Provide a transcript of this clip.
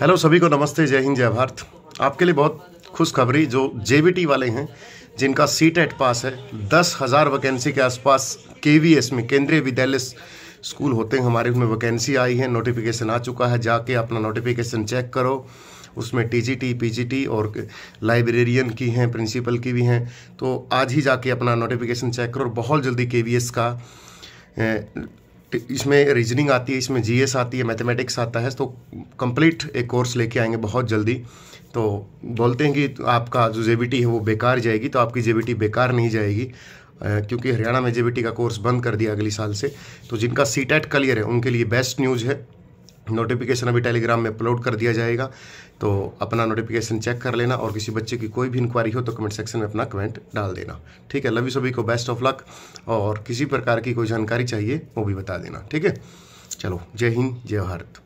hello सभी को नमस्ते जय हिंद जय भारत आपके लिए बहुत खुशखबरी जो जे वाले हैं जिनका सी टेट पास है दस हज़ार वैकेंसी के आसपास के वी एस में केंद्रीय विद्यालय स्कूल होते हैं हमारे उसमें वैकेंसी आई है नोटिफिकेशन आ चुका है जाके अपना नोटिफिकेशन चेक करो उसमें टीजीटी पीजीटी और लाइब्रेरियन की हैं प्रिंसिपल की भी हैं तो आज ही जाके अपना नोटिफिकेशन चेक करो और बहुत जल्दी के का इसमें रीजनिंग आती है इसमें जीएस आती है मैथमेटिक्स आता है तो कंप्लीट एक कोर्स लेके आएंगे बहुत जल्दी तो बोलते हैं कि आपका जो जेबीटी है वो बेकार जाएगी तो आपकी जेबीटी बेकार नहीं जाएगी क्योंकि हरियाणा में जेबीटी का कोर्स बंद कर दिया अगली साल से तो जिनका सी टेट क्लियर है उनके लिए बेस्ट न्यूज़ है नोटिफिकेशन अभी टेलीग्राम में अपलोड कर दिया जाएगा तो अपना नोटिफिकेशन चेक कर लेना और किसी बच्चे की कोई भी इंक्वायरी हो तो कमेंट सेक्शन में अपना कमेंट डाल देना ठीक है लव यू सभी को बेस्ट ऑफ लक और किसी प्रकार की कोई जानकारी चाहिए वो भी बता देना ठीक है चलो जय हिंद जय भारत